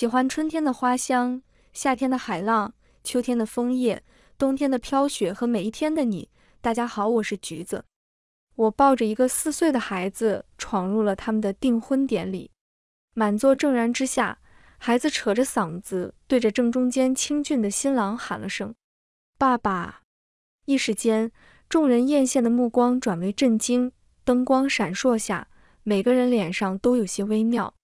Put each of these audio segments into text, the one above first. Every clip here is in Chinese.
喜欢春天的花香，夏天的海浪，秋天的枫叶，冬天的飘雪和每一天的你。大家好，我是橘子。我抱着一个四岁的孩子闯入了他们的订婚典礼，满座正然之下，孩子扯着嗓子对着正中间清俊的新郎喊了声“爸爸”。一时间，众人艳羡的目光转为震惊，灯光闪烁下，每个人脸上都有些微妙。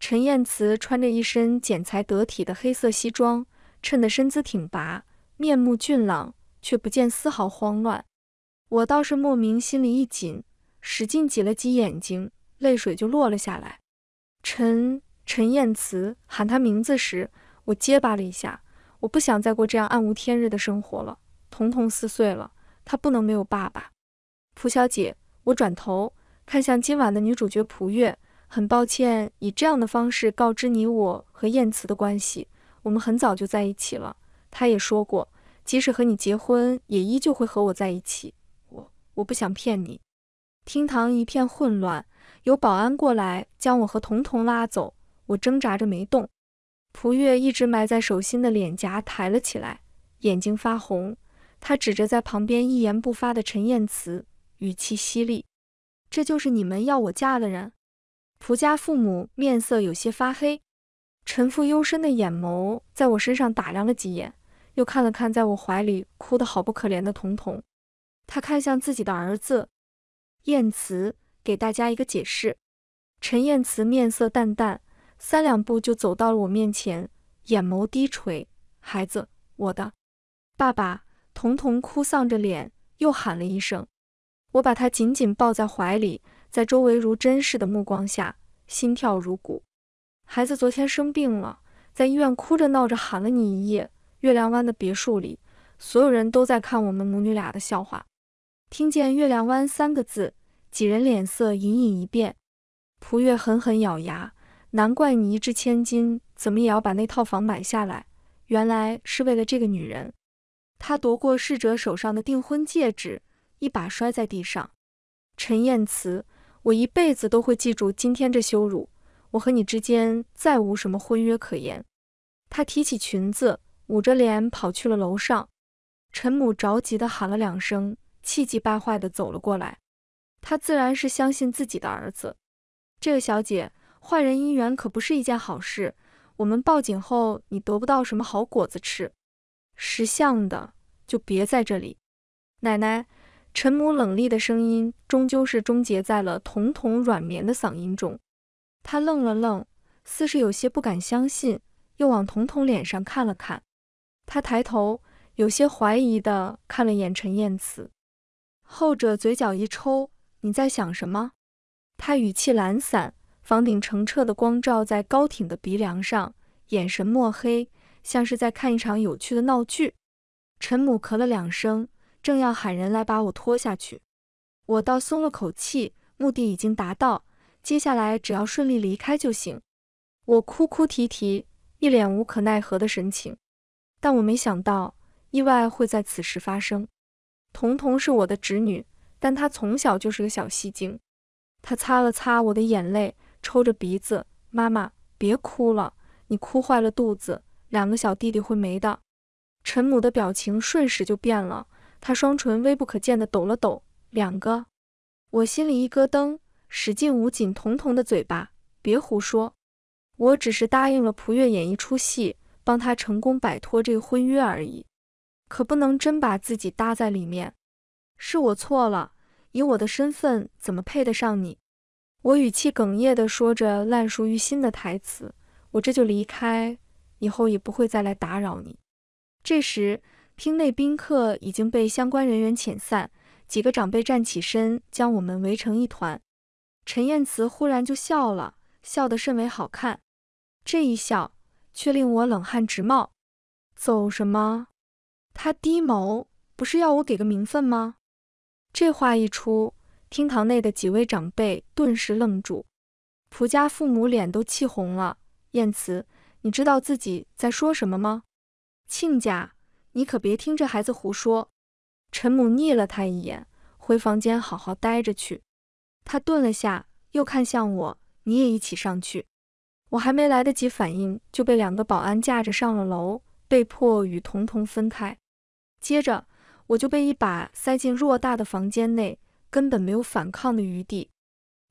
陈燕慈穿着一身剪裁得体的黑色西装，衬得身姿挺拔，面目俊朗，却不见丝毫慌乱。我倒是莫名心里一紧，使劲挤了挤眼睛，泪水就落了下来。陈陈燕慈喊他名字时，我结巴了一下。我不想再过这样暗无天日的生活了。统统四岁了，他不能没有爸爸。蒲小姐，我转头看向今晚的女主角蒲月。很抱歉，以这样的方式告知你我和燕慈的关系。我们很早就在一起了。他也说过，即使和你结婚，也依旧会和我在一起。我我不想骗你。厅堂一片混乱，有保安过来将我和彤彤拉走。我挣扎着没动。蒲月一直埋在手心的脸颊抬了起来，眼睛发红。他指着在旁边一言不发的陈燕慈，语气犀利：“这就是你们要我嫁的人。”蒲家父母面色有些发黑，陈父幽深的眼眸在我身上打量了几眼，又看了看在我怀里哭得好不可怜的童童，他看向自己的儿子，燕慈，给大家一个解释。陈燕慈面色淡淡，三两步就走到了我面前，眼眸低垂。孩子，我的爸爸。童童哭丧着脸，又喊了一声，我把他紧紧抱在怀里。在周围如针似的目光下，心跳如鼓。孩子昨天生病了，在医院哭着闹着喊了你一夜。月亮湾的别墅里，所有人都在看我们母女俩的笑话。听见“月亮湾”三个字，几人脸色隐隐一变。蒲月狠狠咬牙，难怪你一掷千金，怎么也要把那套房买下来，原来是为了这个女人。他夺过逝者手上的订婚戒指，一把摔在地上。陈燕慈。我一辈子都会记住今天这羞辱，我和你之间再无什么婚约可言。她提起裙子，捂着脸跑去了楼上。陈母着急的喊了两声，气急败坏的走了过来。她自然是相信自己的儿子。这位小姐，坏人姻缘可不是一件好事，我们报警后你得不到什么好果子吃。识相的就别在这里。奶奶。陈母冷厉的声音终究是终结在了彤彤软绵的嗓音中。他愣了愣，似是有些不敢相信，又往彤彤脸上看了看。他抬头，有些怀疑的看了眼陈晏慈，后者嘴角一抽：“你在想什么？”他语气懒散，房顶澄澈的光照在高挺的鼻梁上，眼神墨黑，像是在看一场有趣的闹剧。陈母咳了两声。正要喊人来把我拖下去，我倒松了口气，目的已经达到，接下来只要顺利离开就行。我哭哭啼啼，一脸无可奈何的神情，但我没想到意外会在此时发生。童童是我的侄女，但她从小就是个小戏精。她擦了擦我的眼泪，抽着鼻子：“妈妈，别哭了，你哭坏了肚子，两个小弟弟会没的。”陈母的表情瞬时就变了。他双唇微不可见的抖了抖，两个，我心里一咯噔，使劲捂紧彤彤的嘴巴，别胡说，我只是答应了蒲月演一出戏，帮他成功摆脱这个婚约而已，可不能真把自己搭在里面。是我错了，以我的身份怎么配得上你？我语气哽咽地说着烂熟于心的台词，我这就离开，以后也不会再来打扰你。这时。厅内宾客已经被相关人员遣散，几个长辈站起身，将我们围成一团。陈燕慈忽然就笑了，笑得甚为好看。这一笑却令我冷汗直冒。走什么？他低眸，不是要我给个名分吗？这话一出，厅堂内的几位长辈顿时愣住，蒲家父母脸都气红了。燕慈，你知道自己在说什么吗？亲家。你可别听这孩子胡说，陈母睨了他一眼，回房间好好待着去。他顿了下，又看向我，你也一起上去。我还没来得及反应，就被两个保安架着上了楼，被迫与童童分开。接着，我就被一把塞进偌大的房间内，根本没有反抗的余地。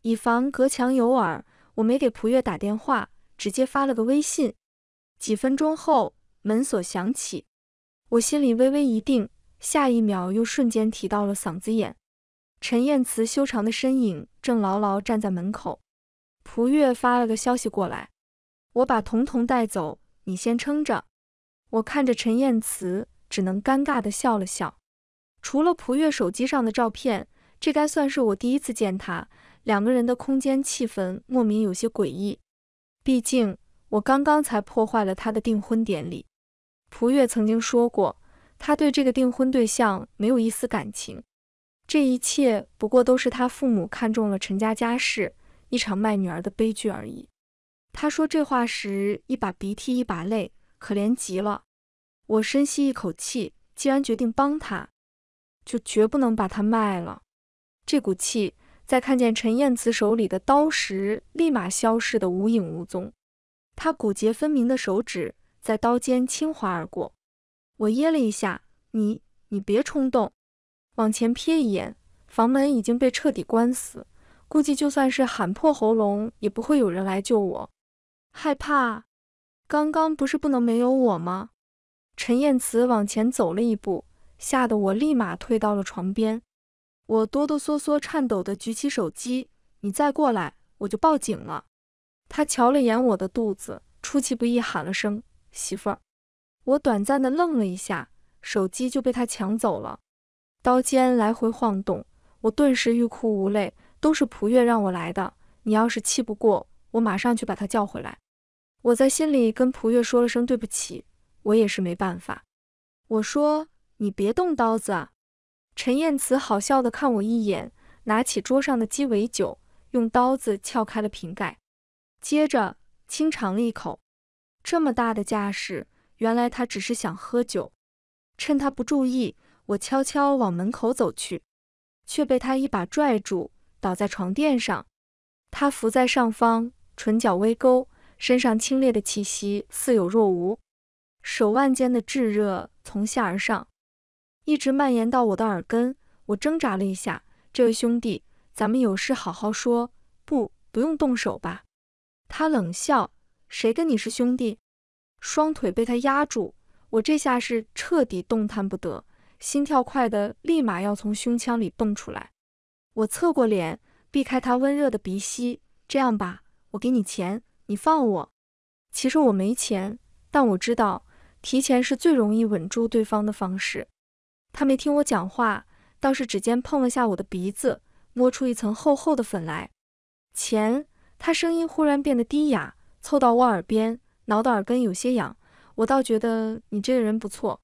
以防隔墙有耳，我没给蒲月打电话，直接发了个微信。几分钟后，门锁响起。我心里微微一定，下一秒又瞬间提到了嗓子眼。陈彦慈修长的身影正牢牢站在门口。蒲月发了个消息过来：“我把彤彤带走，你先撑着。”我看着陈彦慈，只能尴尬地笑了笑。除了蒲月手机上的照片，这该算是我第一次见他。两个人的空间气氛莫名有些诡异。毕竟我刚刚才破坏了他的订婚典礼。蒲月曾经说过，他对这个订婚对象没有一丝感情，这一切不过都是他父母看中了陈家家世，一场卖女儿的悲剧而已。他说这话时，一把鼻涕一把泪，可怜极了。我深吸一口气，既然决定帮他，就绝不能把他卖了。这股气，在看见陈燕慈手里的刀时，立马消失得无影无踪。他骨节分明的手指。在刀尖轻划而过，我噎了一下，你你别冲动。往前瞥一眼，房门已经被彻底关死，估计就算是喊破喉咙也不会有人来救我。害怕，刚刚不是不能没有我吗？陈彦慈往前走了一步，吓得我立马退到了床边。我哆哆嗦嗦、颤抖地举起手机，你再过来我就报警了。他瞧了眼我的肚子，出其不意喊了声。媳妇儿，我短暂的愣了一下，手机就被他抢走了。刀尖来回晃动，我顿时欲哭无泪。都是蒲月让我来的，你要是气不过，我马上去把他叫回来。我在心里跟蒲月说了声对不起，我也是没办法。我说你别动刀子啊！陈晏慈好笑的看我一眼，拿起桌上的鸡尾酒，用刀子撬开了瓶盖，接着轻尝了一口。这么大的架势，原来他只是想喝酒。趁他不注意，我悄悄往门口走去，却被他一把拽住，倒在床垫上。他伏在上方，唇角微勾，身上清冽的气息似有若无，手腕间的炙热从下而上，一直蔓延到我的耳根。我挣扎了一下：“这位兄弟，咱们有事好好说，不，不用动手吧。”他冷笑。谁跟你是兄弟？双腿被他压住，我这下是彻底动弹不得，心跳快的立马要从胸腔里蹦出来。我侧过脸，避开他温热的鼻息。这样吧，我给你钱，你放我。其实我没钱，但我知道，提钱是最容易稳住对方的方式。他没听我讲话，倒是指尖碰了下我的鼻子，摸出一层厚厚的粉来。钱。他声音忽然变得低哑。凑到我耳边，挠的耳根有些痒。我倒觉得你这个人不错，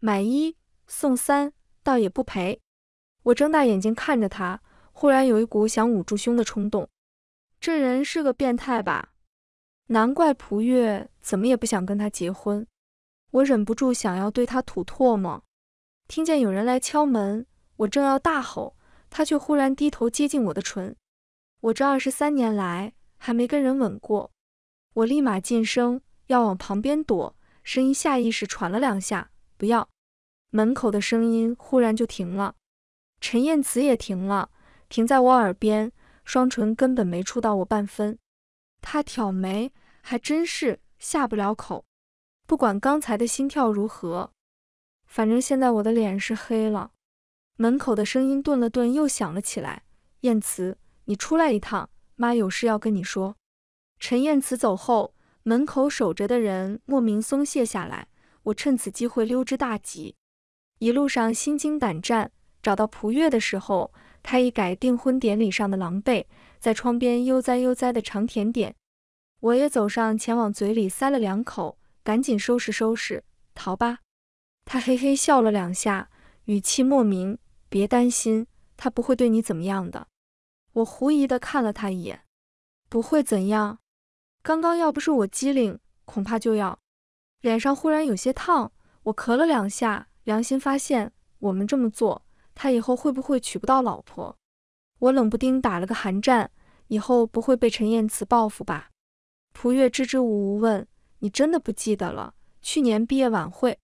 买一送三，倒也不赔。我睁大眼睛看着他，忽然有一股想捂住胸的冲动。这人是个变态吧？难怪蒲月怎么也不想跟他结婚。我忍不住想要对他吐唾沫。听见有人来敲门，我正要大吼，他却忽然低头接近我的唇。我这二十三年来还没跟人吻过。我立马噤声，要往旁边躲，声音下意识喘了两下。不要！门口的声音忽然就停了，陈燕慈也停了，停在我耳边，双唇根本没触到我半分。他挑眉，还真是下不了口。不管刚才的心跳如何，反正现在我的脸是黑了。门口的声音顿了顿，又响了起来：“燕慈，你出来一趟，妈有事要跟你说。”陈燕慈走后，门口守着的人莫名松懈下来。我趁此机会溜之大吉。一路上心惊胆战，找到蒲月的时候，他一改订婚典礼上的狼狈，在窗边悠哉悠哉的尝甜点。我也走上前，往嘴里塞了两口，赶紧收拾收拾，逃吧。他嘿嘿笑了两下，语气莫名：“别担心，他不会对你怎么样的。”我狐疑地看了他一眼：“不会怎样？”刚刚要不是我机灵，恐怕就要。脸上忽然有些烫，我咳了两下，良心发现，我们这么做，他以后会不会娶不到老婆？我冷不丁打了个寒战，以后不会被陈燕慈报复吧？蒲月支支吾吾问：“你真的不记得了？去年毕业晚会，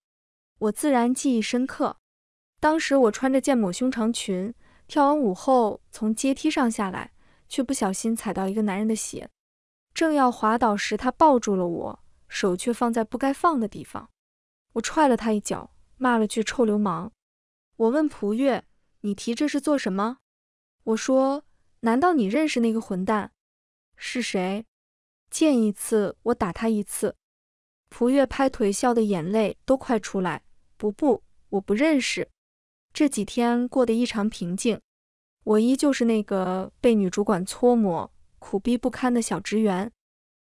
我自然记忆深刻。当时我穿着件抹胸长裙，跳完舞后从阶梯上下来，却不小心踩到一个男人的鞋。”正要滑倒时，他抱住了我，手却放在不该放的地方。我踹了他一脚，骂了句“臭流氓”。我问蒲月：“你提这是做什么？”我说：“难道你认识那个混蛋？是谁？见一次我打他一次。”蒲月拍腿笑得眼泪都快出来：“不不，我不认识。这几天过得异常平静，我依旧是那个被女主管搓磨。”苦逼不堪的小职员。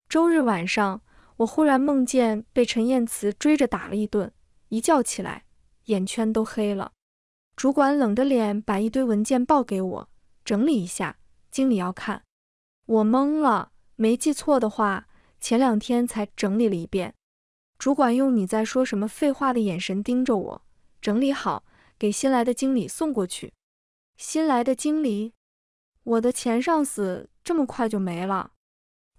周日晚上，我忽然梦见被陈彦慈追着打了一顿，一觉起来眼圈都黑了。主管冷着脸把一堆文件报给我，整理一下，经理要看。我懵了，没记错的话，前两天才整理了一遍。主管用你在说什么废话的眼神盯着我，整理好，给新来的经理送过去。新来的经理。我的前上司这么快就没了，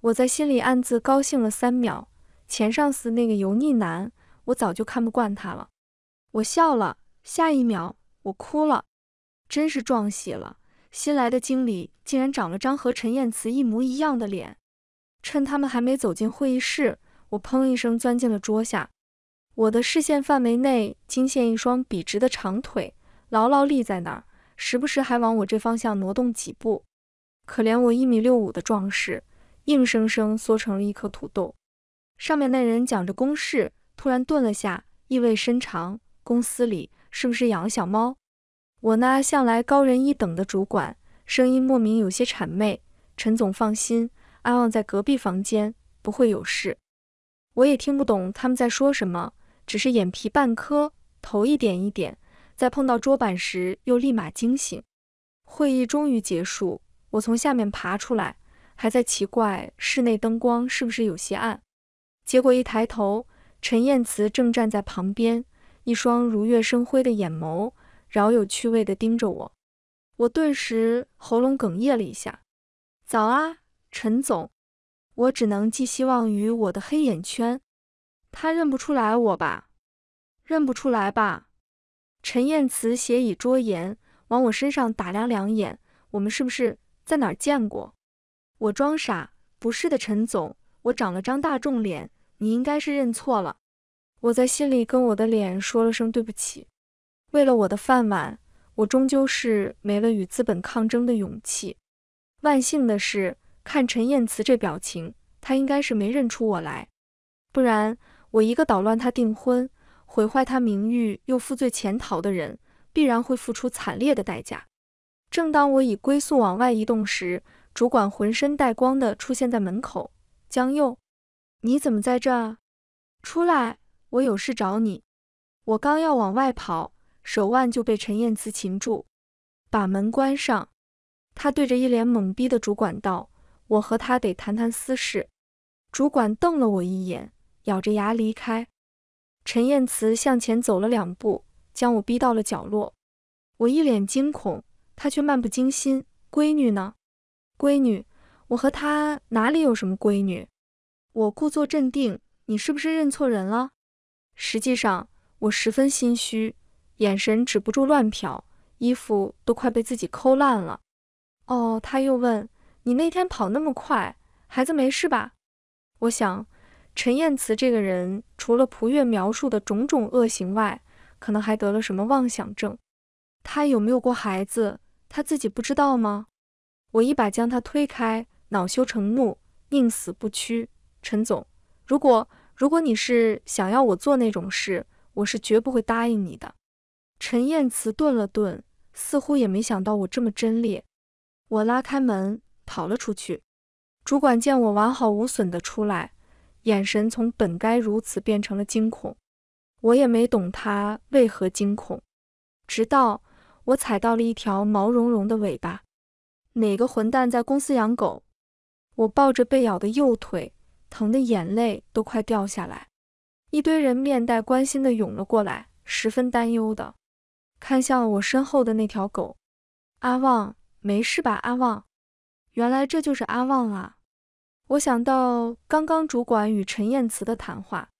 我在心里暗自高兴了三秒。前上司那个油腻男，我早就看不惯他了。我笑了，下一秒我哭了，真是撞喜了。新来的经理竟然长了张和陈彦慈一模一样的脸。趁他们还没走进会议室，我砰一声钻进了桌下。我的视线范围内惊现一双笔直的长腿，牢牢立在那儿。时不时还往我这方向挪动几步，可怜我一米六五的壮士，硬生生缩成了一颗土豆。上面那人讲着公事，突然顿了下，意味深长：“公司里是不是养了小猫？”我那向来高人一等的主管，声音莫名有些谄媚：“陈总放心，阿旺在隔壁房间，不会有事。”我也听不懂他们在说什么，只是眼皮半颗，头一点一点。在碰到桌板时，又立马惊醒。会议终于结束，我从下面爬出来，还在奇怪室内灯光是不是有些暗。结果一抬头，陈彦慈正站在旁边，一双如月生辉的眼眸饶有趣味地盯着我，我顿时喉咙哽咽了一下。早啊，陈总。我只能寄希望于我的黑眼圈，他认不出来我吧？认不出来吧？陈彦慈斜倚桌沿，往我身上打量两眼。我们是不是在哪儿见过？我装傻，不是的，陈总，我长了张大众脸，你应该是认错了。我在心里跟我的脸说了声对不起。为了我的饭碗，我终究是没了与资本抗争的勇气。万幸的是，看陈彦慈这表情，他应该是没认出我来，不然我一个捣乱，他订婚。毁坏他名誉又负罪潜逃的人，必然会付出惨烈的代价。正当我以龟速往外移动时，主管浑身带光的出现在门口。江佑，你怎么在这？出来，我有事找你。我刚要往外跑，手腕就被陈燕慈擒住，把门关上。他对着一脸懵逼的主管道：“我和他得谈谈私事。”主管瞪了我一眼，咬着牙离开。陈燕慈向前走了两步，将我逼到了角落。我一脸惊恐，他却漫不经心：“闺女呢？闺女，我和她哪里有什么闺女？”我故作镇定：“你是不是认错人了？”实际上，我十分心虚，眼神止不住乱瞟，衣服都快被自己抠烂了。哦，他又问：“你那天跑那么快，孩子没事吧？”我想。陈晏慈这个人，除了蒲月描述的种种恶行外，可能还得了什么妄想症？他有没有过孩子？他自己不知道吗？我一把将他推开，恼羞成怒，宁死不屈。陈总，如果如果你是想要我做那种事，我是绝不会答应你的。陈晏慈顿了顿，似乎也没想到我这么真烈。我拉开门，逃了出去。主管见我完好无损地出来。眼神从本该如此变成了惊恐，我也没懂他为何惊恐，直到我踩到了一条毛茸茸的尾巴。哪个混蛋在公司养狗？我抱着被咬的右腿，疼得眼泪都快掉下来。一堆人面带关心的涌了过来，十分担忧的看向我身后的那条狗。阿旺，没事吧，阿旺？原来这就是阿旺啊。我想到刚刚主管与陈燕慈的谈话，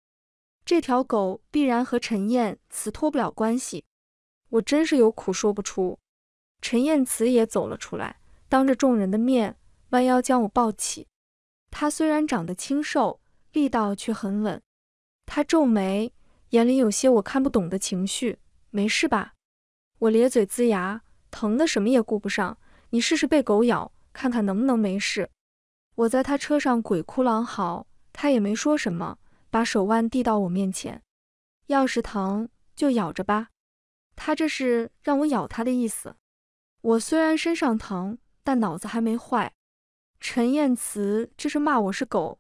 这条狗必然和陈燕慈脱不了关系。我真是有苦说不出。陈燕慈也走了出来，当着众人的面弯腰将我抱起。他虽然长得清瘦，力道却很稳。他皱眉，眼里有些我看不懂的情绪。没事吧？我咧嘴龇牙，疼的什么也顾不上。你试试被狗咬，看看能不能没事。我在他车上鬼哭狼嚎，他也没说什么，把手腕递到我面前，要是疼就咬着吧，他这是让我咬他的意思。我虽然身上疼，但脑子还没坏。陈彦慈这是骂我是狗。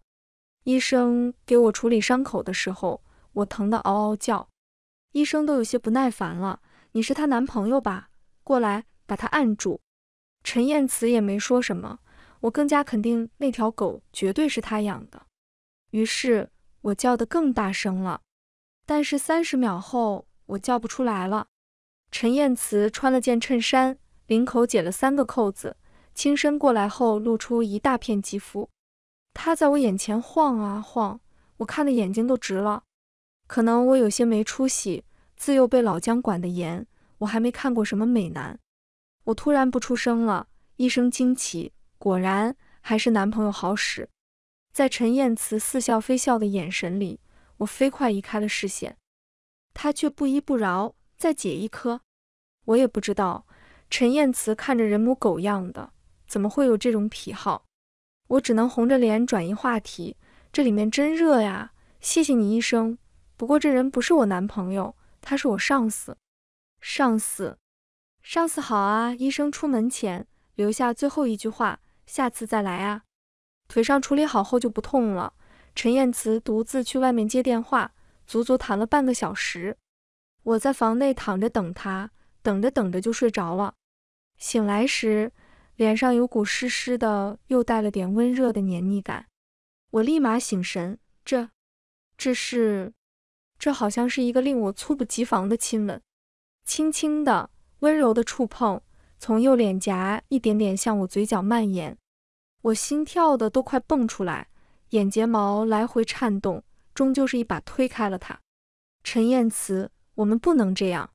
医生给我处理伤口的时候，我疼得嗷嗷叫，医生都有些不耐烦了。你是她男朋友吧？过来，把他按住。陈彦慈也没说什么。我更加肯定那条狗绝对是他养的，于是我叫得更大声了。但是三十秒后，我叫不出来了。陈彦慈穿了件衬衫，领口解了三个扣子，轻身过来后露出一大片肌肤，他在我眼前晃啊晃，我看的眼睛都直了。可能我有些没出息，自幼被老姜管得严，我还没看过什么美男。我突然不出声了，一声惊奇。果然还是男朋友好使，在陈彦慈似笑非笑的眼神里，我飞快移开了视线。他却不依不饶，再解一颗。我也不知道，陈彦慈看着人模狗样的，怎么会有这种癖好？我只能红着脸转移话题。这里面真热呀，谢谢你医生。不过这人不是我男朋友，他是我上司。上司，上司好啊。医生出门前留下最后一句话。下次再来啊！腿上处理好后就不痛了。陈彦慈独自去外面接电话，足足谈了半个小时。我在房内躺着等他，等着等着就睡着了。醒来时，脸上有股湿湿的，又带了点温热的黏腻感。我立马醒神，这，这是，这好像是一个令我猝不及防的亲吻，轻轻的、温柔的触碰，从右脸颊一点点向我嘴角蔓延。我心跳的都快蹦出来，眼睫毛来回颤动，终究是一把推开了他。陈晏慈，我们不能这样。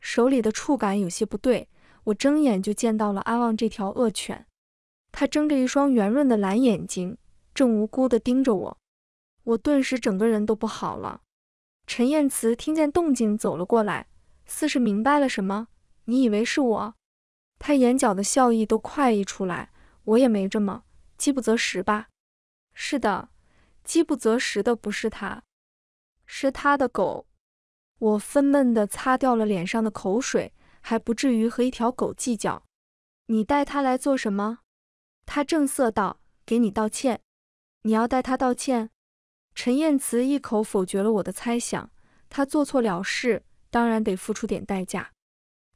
手里的触感有些不对，我睁眼就见到了阿旺这条恶犬，他睁着一双圆润的蓝眼睛，正无辜的盯着我。我顿时整个人都不好了。陈晏慈听见动静走了过来，似是明白了什么。你以为是我？他眼角的笑意都快溢出来。我也没这么饥不择食吧？是的，饥不择食的不是他，是他的狗。我愤懑地擦掉了脸上的口水，还不至于和一条狗计较。你带他来做什么？他正色道：“给你道歉。”你要带他道歉？陈彦慈一口否决了我的猜想。他做错了事，当然得付出点代价。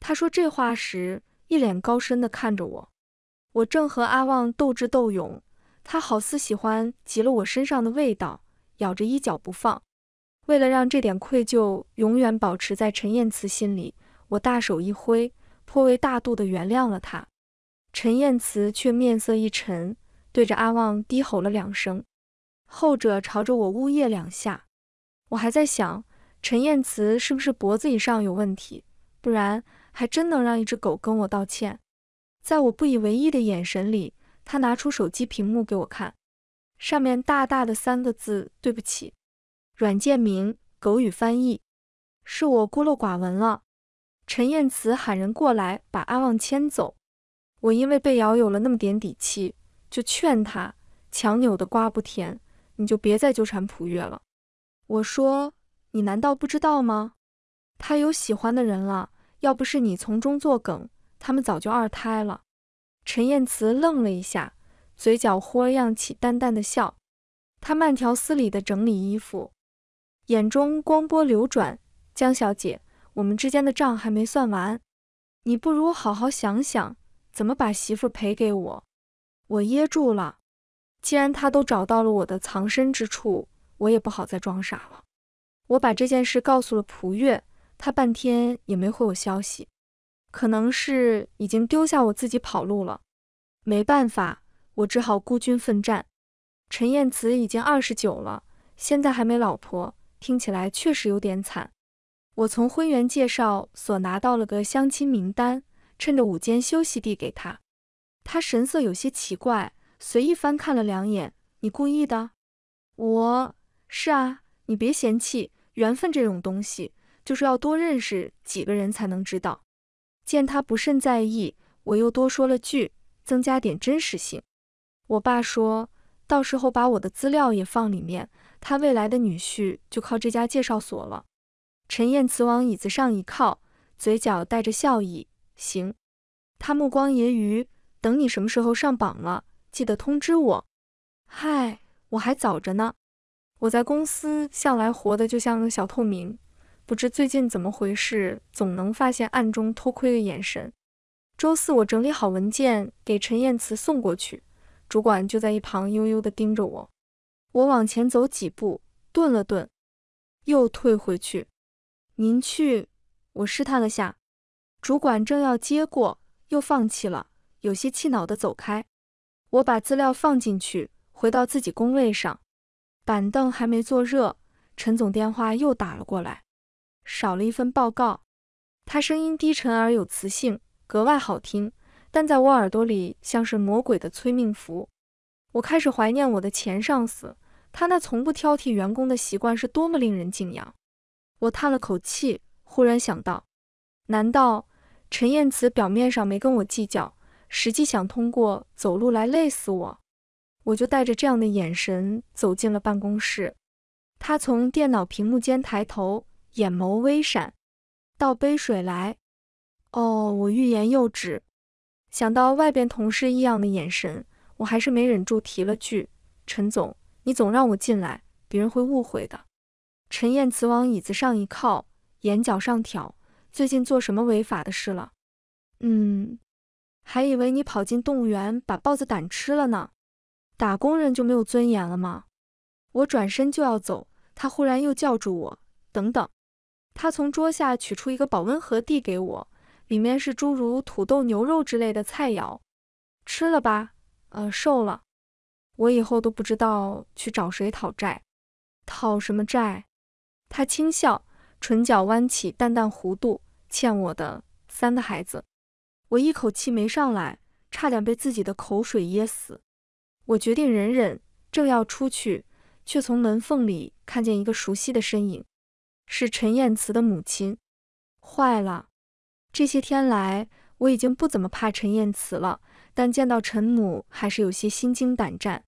他说这话时，一脸高深地看着我。我正和阿旺斗智斗勇，他好似喜欢极了我身上的味道，咬着衣角不放。为了让这点愧疚永远保持在陈燕慈心里，我大手一挥，颇为大度地原谅了他。陈燕慈却面色一沉，对着阿旺低吼了两声，后者朝着我呜咽两下。我还在想，陈燕慈是不是脖子以上有问题？不然还真能让一只狗跟我道歉。在我不以为意的眼神里，他拿出手机屏幕给我看，上面大大的三个字：对不起。软件名：狗语翻译。是我孤陋寡闻了。陈燕慈喊人过来把阿旺牵走。我因为被咬有了那么点底气，就劝他：强扭的瓜不甜，你就别再纠缠普月了。我说：你难道不知道吗？他有喜欢的人了，要不是你从中作梗。他们早就二胎了。陈晏慈愣了一下，嘴角忽而漾起淡淡的笑。他慢条斯理地整理衣服，眼中光波流转。江小姐，我们之间的账还没算完，你不如好好想想，怎么把媳妇赔给我。我噎住了。既然他都找到了我的藏身之处，我也不好再装傻了。我把这件事告诉了蒲月，他半天也没回我消息。可能是已经丢下我自己跑路了，没办法，我只好孤军奋战。陈彦慈已经二十九了，现在还没老婆，听起来确实有点惨。我从婚缘介绍所拿到了个相亲名单，趁着午间休息递给他。他神色有些奇怪，随意翻看了两眼。你故意的？我是啊，你别嫌弃，缘分这种东西就是要多认识几个人才能知道。见他不甚在意，我又多说了句，增加点真实性。我爸说到时候把我的资料也放里面，他未来的女婿就靠这家介绍所了。陈燕慈往椅子上一靠，嘴角带着笑意：“行。”他目光揶揄：“等你什么时候上榜了，记得通知我。”“嗨，我还早着呢，我在公司向来活得就像个小透明。”不知最近怎么回事，总能发现暗中偷窥的眼神。周四，我整理好文件给陈彦慈送过去，主管就在一旁悠悠地盯着我。我往前走几步，顿了顿，又退回去。您去？我试探了下，主管正要接过，又放弃了，有些气恼地走开。我把资料放进去，回到自己工位上，板凳还没坐热，陈总电话又打了过来。少了一份报告，他声音低沉而有磁性，格外好听，但在我耳朵里像是魔鬼的催命符。我开始怀念我的前上司，他那从不挑剔员工的习惯是多么令人敬仰。我叹了口气，忽然想到，难道陈彦慈表面上没跟我计较，实际想通过走路来累死我？我就带着这样的眼神走进了办公室。他从电脑屏幕间抬头。眼眸微闪，倒杯水来。哦，我欲言又止，想到外边同事异样的眼神，我还是没忍住提了句：“陈总，你总让我进来，别人会误会的。”陈燕慈往椅子上一靠，眼角上挑：“最近做什么违法的事了？嗯，还以为你跑进动物园把豹子胆吃了呢。打工人就没有尊严了吗？”我转身就要走，他忽然又叫住我：“等等。”他从桌下取出一个保温盒递给我，里面是诸如土豆、牛肉之类的菜肴，吃了吧？呃，瘦了，我以后都不知道去找谁讨债，讨什么债？他轻笑，唇角弯起淡淡弧度，欠我的三个孩子。我一口气没上来，差点被自己的口水噎死。我决定忍忍，正要出去，却从门缝里看见一个熟悉的身影。是陈燕慈的母亲。坏了，这些天来我已经不怎么怕陈燕慈了，但见到陈母还是有些心惊胆战。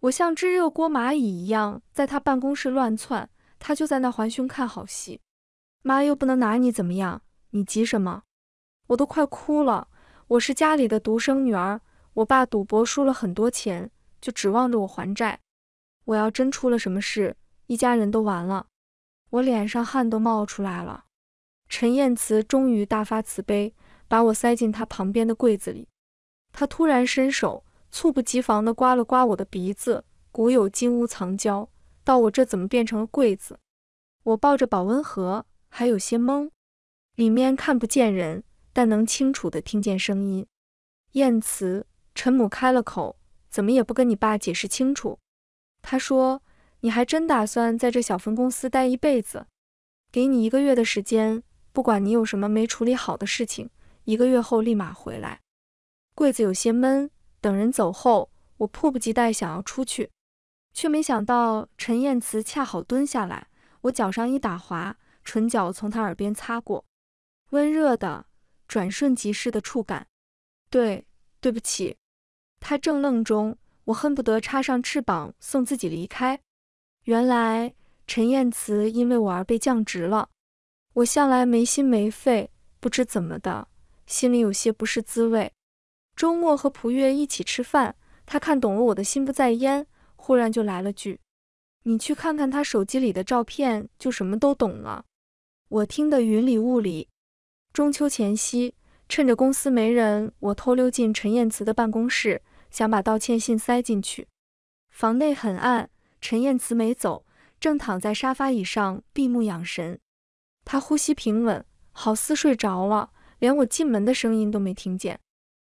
我像只热锅蚂蚁一样在他办公室乱窜，他就在那环胸看好戏。妈又不能拿你怎么样，你急什么？我都快哭了。我是家里的独生女儿，我爸赌博输了很多钱，就指望着我还债。我要真出了什么事，一家人都完了。我脸上汗都冒出来了，陈燕慈终于大发慈悲，把我塞进他旁边的柜子里。他突然伸手，猝不及防地刮了刮我的鼻子。古有金屋藏娇，到我这怎么变成了柜子？我抱着保温盒，还有些懵。里面看不见人，但能清楚地听见声音。燕慈，陈母开了口，怎么也不跟你爸解释清楚？他说。你还真打算在这小分公司待一辈子？给你一个月的时间，不管你有什么没处理好的事情，一个月后立马回来。柜子有些闷，等人走后，我迫不及待想要出去，却没想到陈彦慈恰好蹲下来，我脚上一打滑，唇角从他耳边擦过，温热的、转瞬即逝的触感。对，对不起。他正愣中，我恨不得插上翅膀送自己离开。原来陈彦慈因为我而被降职了，我向来没心没肺，不知怎么的，心里有些不是滋味。周末和蒲月一起吃饭，他看懂了我的心不在焉，忽然就来了句：“你去看看他手机里的照片，就什么都懂了。”我听得云里雾里。中秋前夕，趁着公司没人，我偷溜进陈彦慈的办公室，想把道歉信塞进去。房内很暗。陈燕慈没走，正躺在沙发椅上闭目养神，她呼吸平稳，好似睡着了，连我进门的声音都没听见。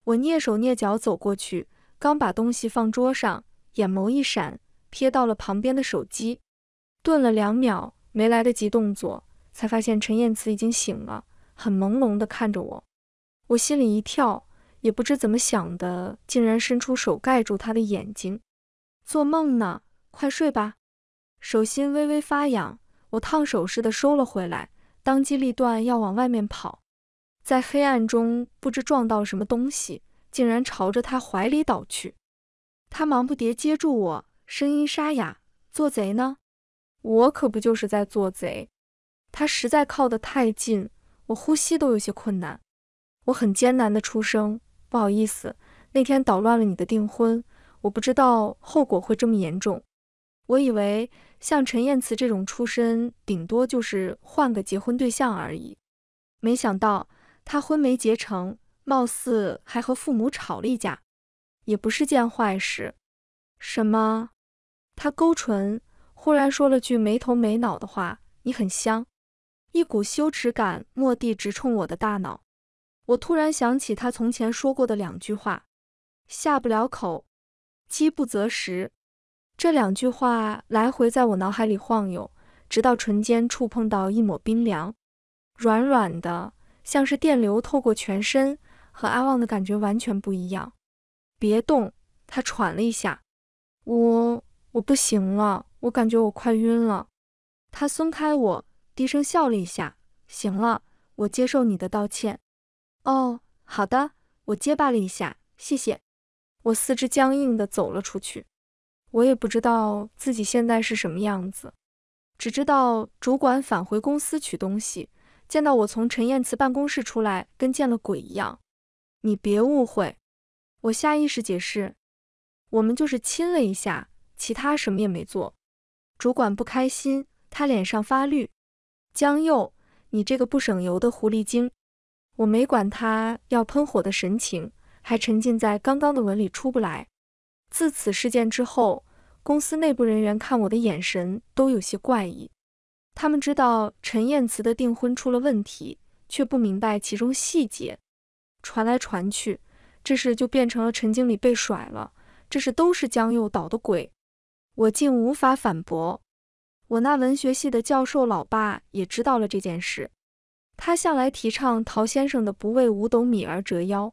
我蹑手蹑脚走过去，刚把东西放桌上，眼眸一闪，瞥到了旁边的手机，顿了两秒，没来得及动作，才发现陈燕慈已经醒了，很朦胧地看着我，我心里一跳，也不知怎么想的，竟然伸出手盖住他的眼睛，做梦呢。快睡吧，手心微微发痒，我烫手似的收了回来，当机立断要往外面跑，在黑暗中不知撞到什么东西，竟然朝着他怀里倒去，他忙不迭接住我，声音沙哑：“做贼呢？”我可不就是在做贼，他实在靠得太近，我呼吸都有些困难，我很艰难的出声：“不好意思，那天捣乱了你的订婚，我不知道后果会这么严重。”我以为像陈燕慈这种出身，顶多就是换个结婚对象而已。没想到他婚没结成，貌似还和父母吵了一架，也不是件坏事。什么？他勾唇，忽然说了句没头没脑的话：“你很香。”一股羞耻感蓦地直冲我的大脑。我突然想起他从前说过的两句话：“下不了口，饥不择食。”这两句话来回在我脑海里晃悠，直到唇间触碰到一抹冰凉，软软的，像是电流透过全身，和阿旺的感觉完全不一样。别动，他喘了一下，我我不行了，我感觉我快晕了。他松开我，低声笑了一下，行了，我接受你的道歉。哦，好的，我结巴了一下，谢谢。我四肢僵硬的走了出去。我也不知道自己现在是什么样子，只知道主管返回公司取东西，见到我从陈燕慈办公室出来，跟见了鬼一样。你别误会，我下意识解释，我们就是亲了一下，其他什么也没做。主管不开心，他脸上发绿。江佑，你这个不省油的狐狸精！我没管他要喷火的神情，还沉浸在刚刚的吻里出不来。自此事件之后。公司内部人员看我的眼神都有些怪异，他们知道陈燕慈的订婚出了问题，却不明白其中细节。传来传去，这事就变成了陈经理被甩了，这事都是江佑捣的鬼。我竟无法反驳。我那文学系的教授老爸也知道了这件事，他向来提倡陶先生的“不为五斗米而折腰”，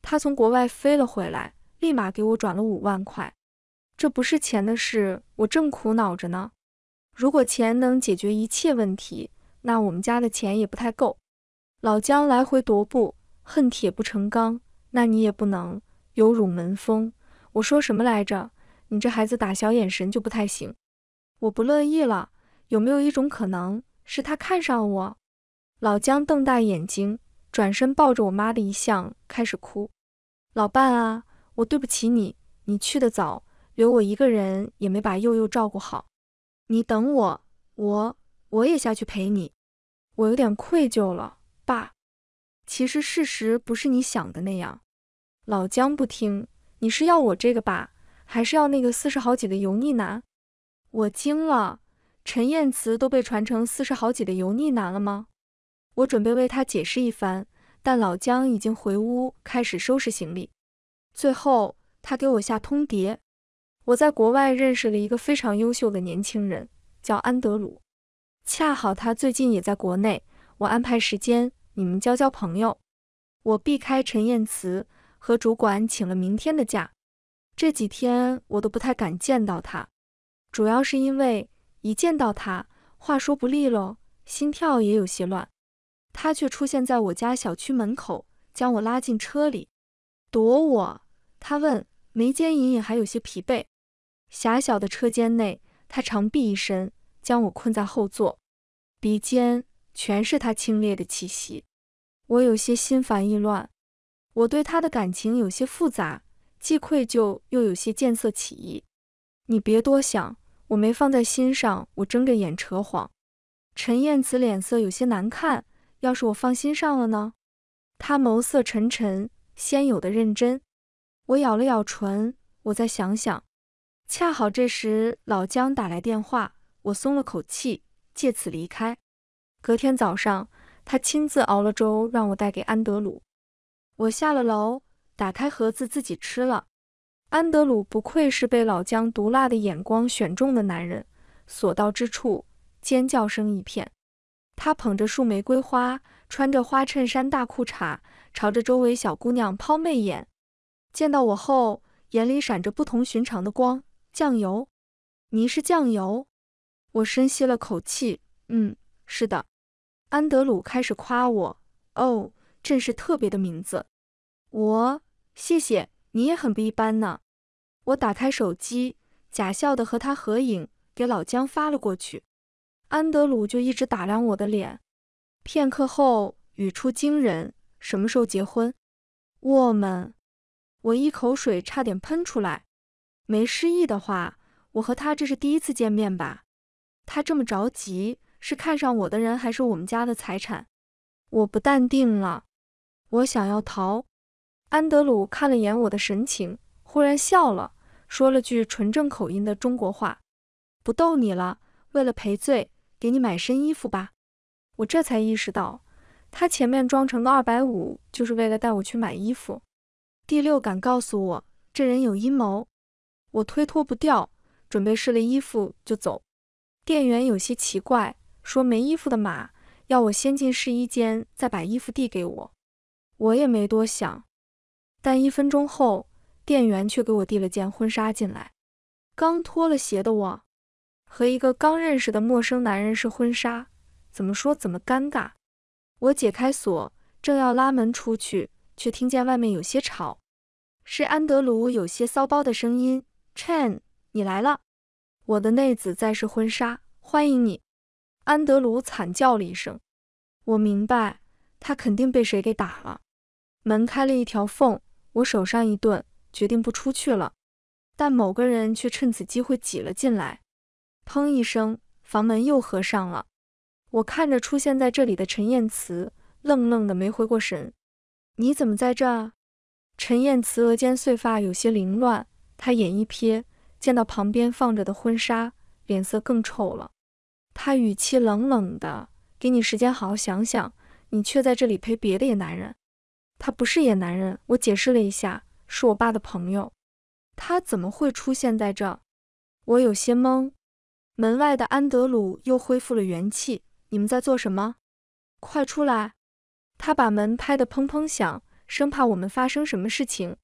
他从国外飞了回来，立马给我转了五万块。这不是钱的事，我正苦恼着呢。如果钱能解决一切问题，那我们家的钱也不太够。老姜来回踱步，恨铁不成钢。那你也不能有辱门风。我说什么来着？你这孩子打小眼神就不太行。我不乐意了。有没有一种可能是他看上我？老姜瞪大眼睛，转身抱着我妈的遗像开始哭。老伴啊，我对不起你，你去得早。留我一个人也没把佑佑照顾好，你等我，我我也下去陪你。我有点愧疚了，爸。其实事实不是你想的那样。老姜不听，你是要我这个爸，还是要那个四十好几的油腻男？我惊了，陈燕慈都被传成四十好几的油腻男了吗？我准备为他解释一番，但老姜已经回屋开始收拾行李。最后，他给我下通牒。我在国外认识了一个非常优秀的年轻人，叫安德鲁。恰好他最近也在国内，我安排时间，你们交交朋友。我避开陈彦慈和主管，请了明天的假。这几天我都不太敢见到他，主要是因为一见到他，话说不利喽，心跳也有些乱。他却出现在我家小区门口，将我拉进车里。躲我？他问，眉间隐隐还有些疲惫。狭小的车间内，他长臂一伸，将我困在后座，鼻尖全是他清冽的气息，我有些心烦意乱。我对他的感情有些复杂，既愧疚又有些见色起意。你别多想，我没放在心上。我睁着眼扯谎。陈燕子脸色有些难看，要是我放心上了呢？他眸色沉沉，先有的认真。我咬了咬唇，我再想想。恰好这时，老姜打来电话，我松了口气，借此离开。隔天早上，他亲自熬了粥，让我带给安德鲁。我下了楼，打开盒子，自己吃了。安德鲁不愧是被老姜毒辣的眼光选中的男人，所到之处，尖叫声一片。他捧着束玫瑰花，穿着花衬衫、大裤衩，朝着周围小姑娘抛媚眼。见到我后，眼里闪着不同寻常的光。酱油，你是酱油？我深吸了口气，嗯，是的。安德鲁开始夸我，哦，真是特别的名字。我谢谢你也很不一般呢。我打开手机，假笑的和他合影，给老姜发了过去。安德鲁就一直打量我的脸，片刻后语出惊人：什么时候结婚？我们？我一口水差点喷出来。没失忆的话，我和他这是第一次见面吧？他这么着急，是看上我的人，还是我们家的财产？我不淡定了，我想要逃。安德鲁看了眼我的神情，忽然笑了，说了句纯正口音的中国话：“不逗你了，为了赔罪，给你买身衣服吧。”我这才意识到，他前面装成个二百五，就是为了带我去买衣服。第六感告诉我，这人有阴谋。我推脱不掉，准备试了衣服就走。店员有些奇怪，说没衣服的码，要我先进试衣间，再把衣服递给我。我也没多想，但一分钟后，店员却给我递了件婚纱进来。刚脱了鞋的我，和一个刚认识的陌生男人试婚纱，怎么说怎么尴尬。我解开锁，正要拉门出去，却听见外面有些吵，是安德鲁有些骚包的声音。陈，你来了，我的内子在试婚纱，欢迎你。安德鲁惨叫了一声，我明白，他肯定被谁给打了。门开了一条缝，我手上一顿，决定不出去了。但某个人却趁此机会挤了进来，砰一声，房门又合上了。我看着出现在这里的陈燕慈，愣愣的没回过神。你怎么在这？陈燕慈额间碎发有些凌乱。他眼一瞥，见到旁边放着的婚纱，脸色更臭了。他语气冷冷的：“给你时间好好想想，你却在这里陪别的野男人。”他不是野男人，我解释了一下，是我爸的朋友。他怎么会出现在这？我有些懵。门外的安德鲁又恢复了元气：“你们在做什么？快出来！”他把门拍得砰砰响，生怕我们发生什么事情，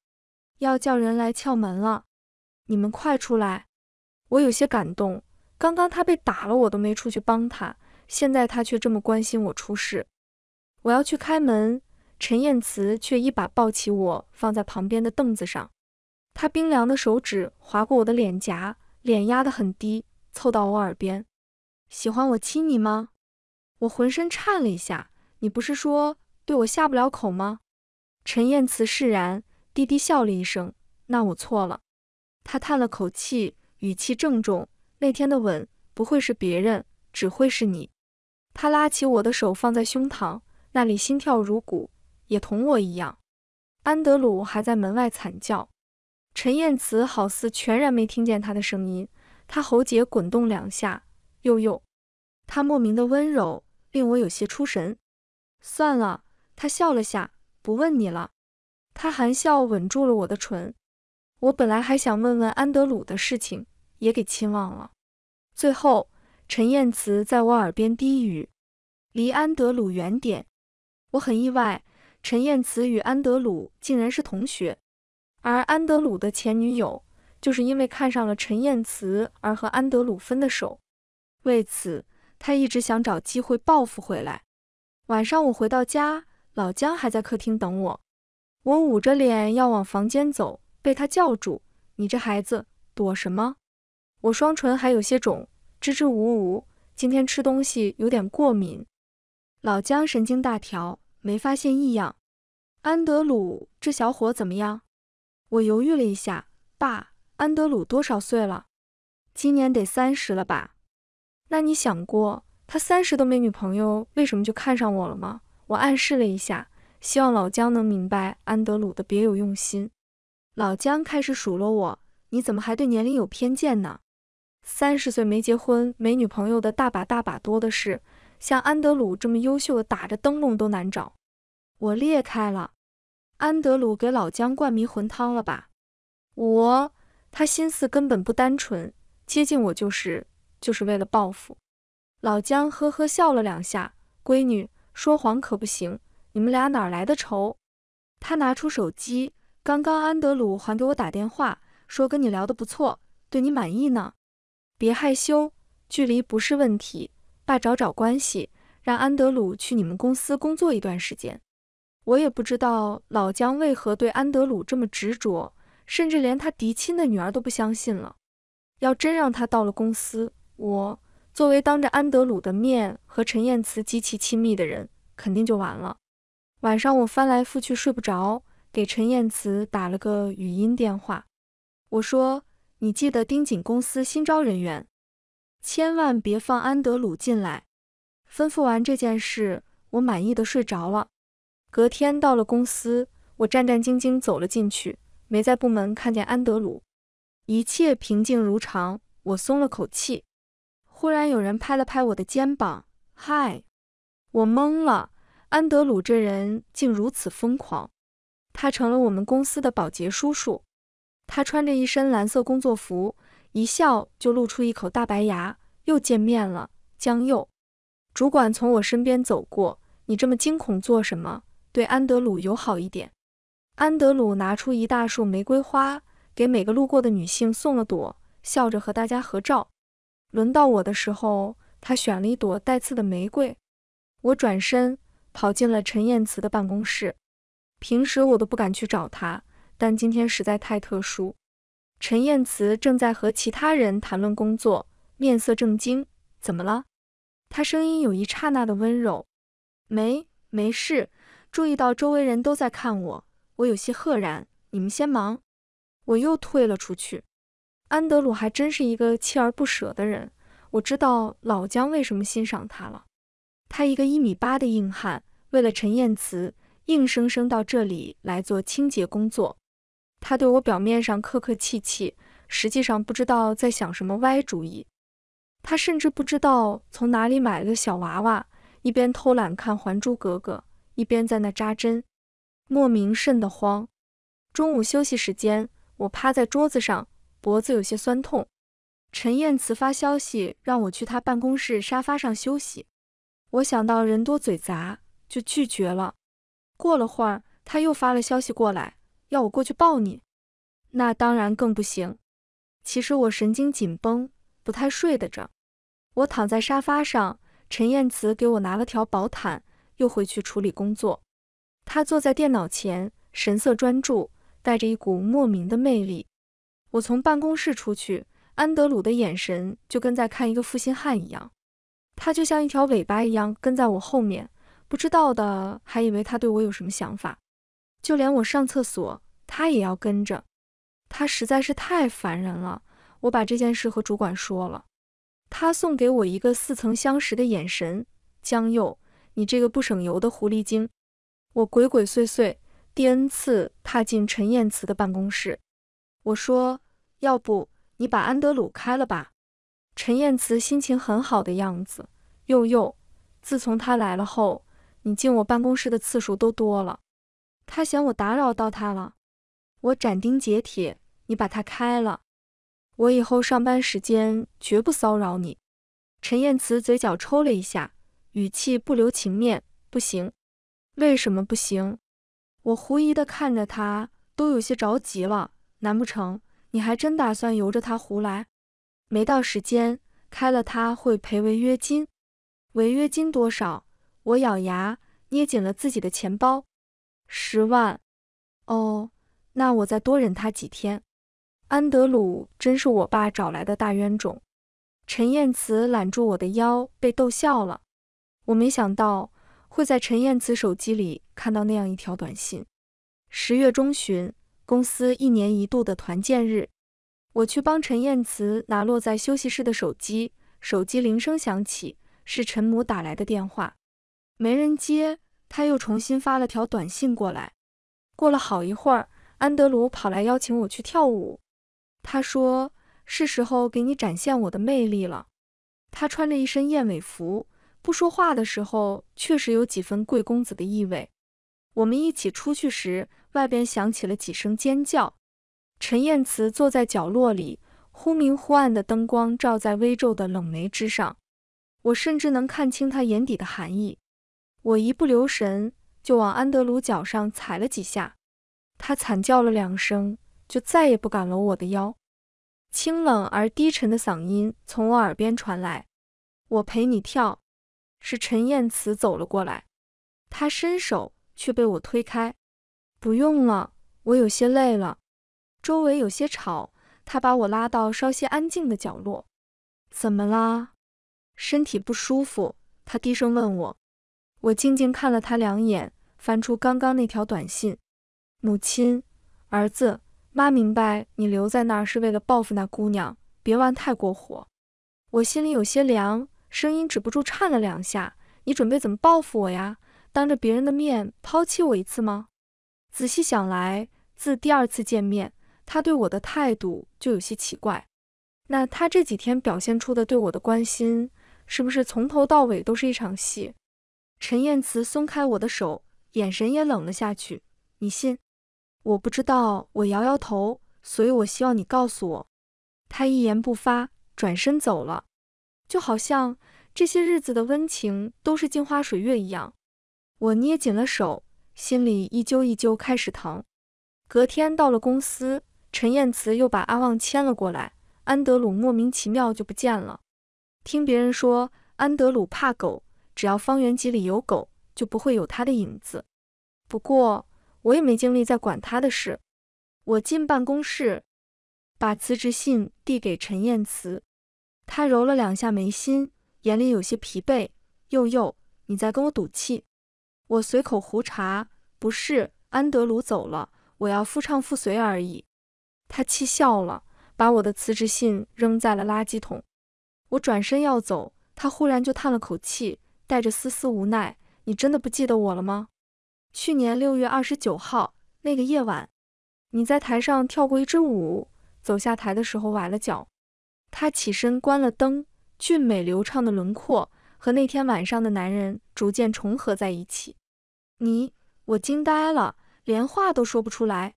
要叫人来撬门了。你们快出来！我有些感动。刚刚他被打了，我都没出去帮他，现在他却这么关心我出事。我要去开门，陈彦慈却一把抱起我，放在旁边的凳子上。他冰凉的手指划过我的脸颊，脸压得很低，凑到我耳边：“喜欢我亲你吗？”我浑身颤了一下。你不是说对我下不了口吗？陈彦慈释然，低低笑了一声：“那我错了。”他叹了口气，语气郑重：“那天的吻不会是别人，只会是你。”他拉起我的手，放在胸膛那里，心跳如鼓，也同我一样。安德鲁还在门外惨叫，陈彦慈好似全然没听见他的声音。他喉结滚动两下，又又。他莫名的温柔令我有些出神。算了，他笑了下，不问你了。他含笑吻住了我的唇。我本来还想问问安德鲁的事情，也给亲忘了。最后，陈燕慈在我耳边低语：“离安德鲁远点。”我很意外，陈燕慈与安德鲁竟然是同学，而安德鲁的前女友就是因为看上了陈燕慈而和安德鲁分的手，为此他一直想找机会报复回来。晚上我回到家，老姜还在客厅等我，我捂着脸要往房间走。被他叫住，你这孩子躲什么？我双唇还有些肿，支支吾吾。今天吃东西有点过敏。老姜神经大条，没发现异样。安德鲁这小伙怎么样？我犹豫了一下，爸，安德鲁多少岁了？今年得三十了吧？那你想过他三十都没女朋友，为什么就看上我了吗？我暗示了一下，希望老姜能明白安德鲁的别有用心。老姜开始数落我：“你怎么还对年龄有偏见呢？三十岁没结婚、没女朋友的大把大把多的是，像安德鲁这么优秀的，打着灯笼都难找。”我裂开了。安德鲁给老姜灌迷魂汤了吧？我，他心思根本不单纯，接近我就是就是为了报复。老姜呵呵笑了两下：“闺女，说谎可不行。你们俩哪来的仇？”他拿出手机。刚刚安德鲁还给我打电话，说跟你聊得不错，对你满意呢。别害羞，距离不是问题。爸找找关系，让安德鲁去你们公司工作一段时间。我也不知道老姜为何对安德鲁这么执着，甚至连他嫡亲的女儿都不相信了。要真让他到了公司，我作为当着安德鲁的面和陈燕慈极其亲密的人，肯定就完了。晚上我翻来覆去睡不着。给陈彦慈打了个语音电话，我说：“你记得盯紧公司新招人员，千万别放安德鲁进来。”吩咐完这件事，我满意的睡着了。隔天到了公司，我战战兢兢走了进去，没在部门看见安德鲁，一切平静如常，我松了口气。忽然有人拍了拍我的肩膀，“嗨！”我懵了，安德鲁这人竟如此疯狂。他成了我们公司的保洁叔叔，他穿着一身蓝色工作服，一笑就露出一口大白牙。又见面了，江佑。主管从我身边走过，你这么惊恐做什么？对安德鲁友好一点。安德鲁拿出一大束玫瑰花，给每个路过的女性送了朵，笑着和大家合照。轮到我的时候，他选了一朵带刺的玫瑰。我转身跑进了陈燕慈的办公室。平时我都不敢去找他，但今天实在太特殊。陈彦慈正在和其他人谈论工作，面色正经。怎么了？他声音有一刹那的温柔。没，没事。注意到周围人都在看我，我有些愕然。你们先忙。我又退了出去。安德鲁还真是一个锲而不舍的人。我知道老姜为什么欣赏他了。他一个一米八的硬汉，为了陈彦慈。硬生生到这里来做清洁工作，他对我表面上客客气气，实际上不知道在想什么歪主意。他甚至不知道从哪里买了小娃娃，一边偷懒看《还珠格格》，一边在那扎针，莫名瘆得慌。中午休息时间，我趴在桌子上，脖子有些酸痛。陈燕慈发消息让我去他办公室沙发上休息，我想到人多嘴杂，就拒绝了。过了会儿，他又发了消息过来，要我过去抱你。那当然更不行。其实我神经紧绷，不太睡得着。我躺在沙发上，陈彦慈给我拿了条薄毯，又回去处理工作。他坐在电脑前，神色专注，带着一股莫名的魅力。我从办公室出去，安德鲁的眼神就跟在看一个负心汉一样。他就像一条尾巴一样跟在我后面。不知道的还以为他对我有什么想法，就连我上厕所他也要跟着，他实在是太烦人了。我把这件事和主管说了，他送给我一个似曾相识的眼神。江佑，你这个不省油的狐狸精！我鬼鬼祟祟第 n 次踏进陈彦慈的办公室，我说：“要不你把安德鲁开了吧？”陈彦慈心情很好的样子。佑佑，自从他来了后。你进我办公室的次数都多了，他嫌我打扰到他了。我斩钉截铁，你把他开了，我以后上班时间绝不骚扰你。陈彦慈嘴角抽了一下，语气不留情面，不行。为什么不行？我狐疑的看着他，都有些着急了。难不成你还真打算由着他胡来？没到时间开了，他会赔违约金。违约金多少？我咬牙捏紧了自己的钱包，十万，哦，那我再多忍他几天。安德鲁真是我爸找来的大冤种。陈燕慈揽住我的腰，被逗笑了。我没想到会在陈燕慈手机里看到那样一条短信。十月中旬，公司一年一度的团建日，我去帮陈燕慈拿落在休息室的手机，手机铃声响起，是陈母打来的电话。没人接，他又重新发了条短信过来。过了好一会儿，安德鲁跑来邀请我去跳舞。他说：“是时候给你展现我的魅力了。”他穿着一身燕尾服，不说话的时候确实有几分贵公子的意味。我们一起出去时，外边响起了几声尖叫。陈彦慈坐在角落里，忽明忽暗的灯光照在微皱的冷眉之上，我甚至能看清他眼底的寒意。我一不留神就往安德鲁脚上踩了几下，他惨叫了两声，就再也不敢搂我的腰。清冷而低沉的嗓音从我耳边传来：“我陪你跳。”是陈彦慈走了过来，他伸手却被我推开：“不用了，我有些累了。”周围有些吵，他把我拉到稍些安静的角落。“怎么啦？身体不舒服？”他低声问我。我静静看了他两眼，翻出刚刚那条短信。母亲，儿子，妈明白你留在那儿是为了报复那姑娘，别玩太过火。我心里有些凉，声音止不住颤了两下。你准备怎么报复我呀？当着别人的面抛弃我一次吗？仔细想来，自第二次见面，他对我的态度就有些奇怪。那他这几天表现出的对我的关心，是不是从头到尾都是一场戏？陈晏慈松开我的手，眼神也冷了下去。你信？我不知道。我摇摇头。所以我希望你告诉我。他一言不发，转身走了，就好像这些日子的温情都是镜花水月一样。我捏紧了手，心里一揪一揪，开始疼。隔天到了公司，陈晏慈又把阿旺牵了过来，安德鲁莫名其妙就不见了。听别人说，安德鲁怕狗。只要方圆几里有狗，就不会有他的影子。不过我也没精力再管他的事。我进办公室，把辞职信递给陈彦慈。他揉了两下眉心，眼里有些疲惫。又又，你在跟我赌气？我随口胡茬，不是。安德鲁走了，我要夫唱妇随而已。他气笑了，把我的辞职信扔在了垃圾桶。我转身要走，他忽然就叹了口气。带着丝丝无奈，你真的不记得我了吗？去年六月二十九号那个夜晚，你在台上跳过一支舞，走下台的时候崴了脚。他起身关了灯，俊美流畅的轮廓和那天晚上的男人逐渐重合在一起。你，我惊呆了，连话都说不出来。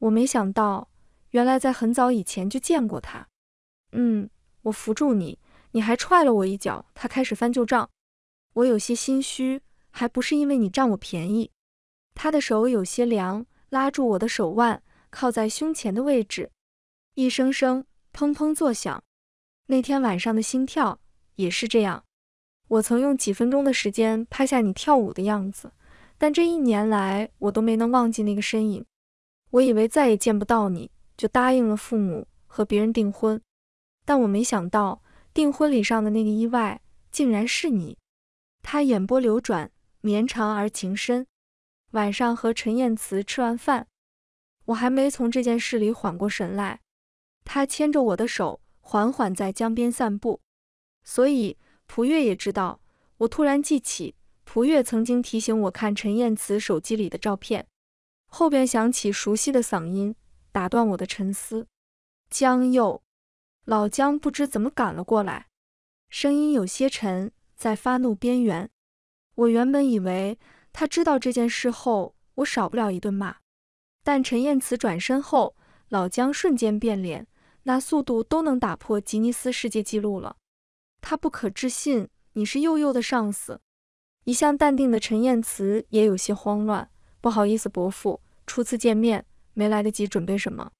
我没想到，原来在很早以前就见过他。嗯，我扶住你，你还踹了我一脚。他开始翻旧账。我有些心虚，还不是因为你占我便宜。他的手有些凉，拉住我的手腕，靠在胸前的位置，一声声砰砰作响。那天晚上的心跳也是这样。我曾用几分钟的时间拍下你跳舞的样子，但这一年来我都没能忘记那个身影。我以为再也见不到你，就答应了父母和别人订婚。但我没想到订婚礼上的那个意外，竟然是你。他眼波流转，绵长而情深。晚上和陈燕慈吃完饭，我还没从这件事里缓过神来，他牵着我的手，缓缓在江边散步。所以蒲月也知道，我突然记起，蒲月曾经提醒我看陈燕慈手机里的照片。后边响起熟悉的嗓音，打断我的沉思。江佑，老江不知怎么赶了过来，声音有些沉。在发怒边缘，我原本以为他知道这件事后，我少不了一顿骂。但陈燕慈转身后，老江瞬间变脸，那速度都能打破吉尼斯世界纪录了。他不可置信：“你是幼幼的上司？”一向淡定的陈燕慈也有些慌乱：“不好意思，伯父，初次见面，没来得及准备什么。”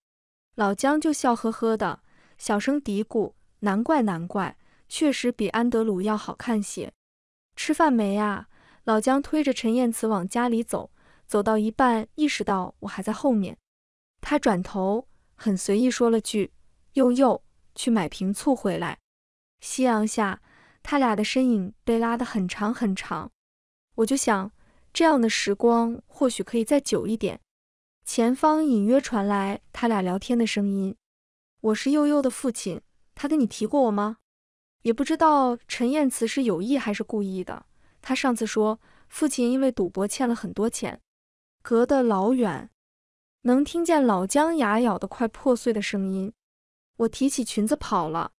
老江就笑呵呵的，小声嘀咕：“难怪，难怪。”确实比安德鲁要好看些。吃饭没啊？老姜推着陈燕慈往家里走，走到一半意识到我还在后面，他转头很随意说了句：“悠悠，去买瓶醋回来。”夕阳下，他俩的身影被拉得很长很长。我就想，这样的时光或许可以再久一点。前方隐约传来他俩聊天的声音：“我是悠悠的父亲，他跟你提过我吗？”也不知道陈燕慈是有意还是故意的。他上次说父亲因为赌博欠了很多钱，隔得老远，能听见老姜牙咬得快破碎的声音。我提起裙子跑了。